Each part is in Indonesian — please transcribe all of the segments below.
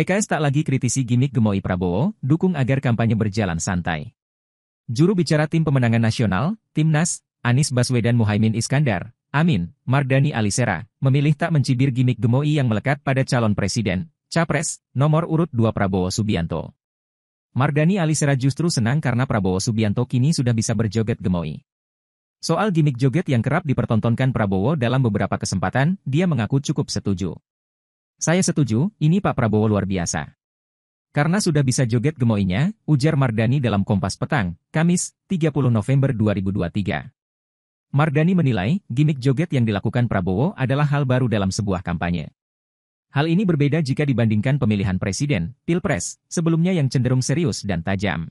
PKS tak lagi kritisi gimmick gemoy Prabowo, dukung agar kampanye berjalan santai. Juru bicara tim pemenangan nasional, Timnas, Anies Baswedan Muhaimin Iskandar, Amin, Mardani Alisera, memilih tak mencibir gimmick gemoy yang melekat pada calon presiden, Capres, nomor urut 2 Prabowo Subianto. Mardani Alisera justru senang karena Prabowo Subianto kini sudah bisa berjoget gemoy. Soal gimmick joget yang kerap dipertontonkan Prabowo dalam beberapa kesempatan, dia mengaku cukup setuju. Saya setuju, ini Pak Prabowo luar biasa. Karena sudah bisa joget gemoinya, ujar Mardani dalam Kompas Petang, Kamis, 30 November 2023. Mardani menilai, gimmick joget yang dilakukan Prabowo adalah hal baru dalam sebuah kampanye. Hal ini berbeda jika dibandingkan pemilihan presiden, pilpres, sebelumnya yang cenderung serius dan tajam.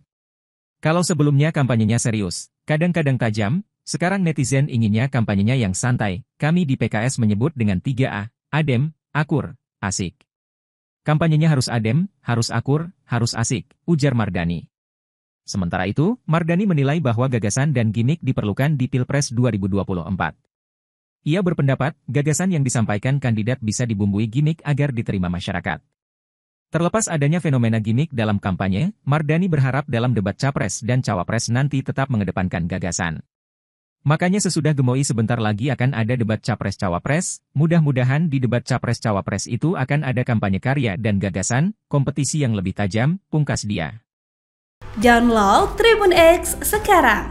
Kalau sebelumnya kampanyenya serius, kadang-kadang tajam, sekarang netizen inginnya kampanyenya yang santai, kami di PKS menyebut dengan 3A, adem, akur, asik. Kampanyenya harus adem, harus akur, harus asik, ujar Mardani. Sementara itu, Mardani menilai bahwa gagasan dan gimmick diperlukan di Pilpres 2024. Ia berpendapat, gagasan yang disampaikan kandidat bisa dibumbui gimmick agar diterima masyarakat. Terlepas adanya fenomena gimmick dalam kampanye, Mardani berharap dalam debat capres dan cawapres nanti tetap mengedepankan gagasan. Makanya sesudah gemoy sebentar lagi akan ada debat Capres-Cawapres, mudah-mudahan di debat Capres-Cawapres itu akan ada kampanye karya dan gagasan, kompetisi yang lebih tajam, pungkas dia. Download Tribun X sekarang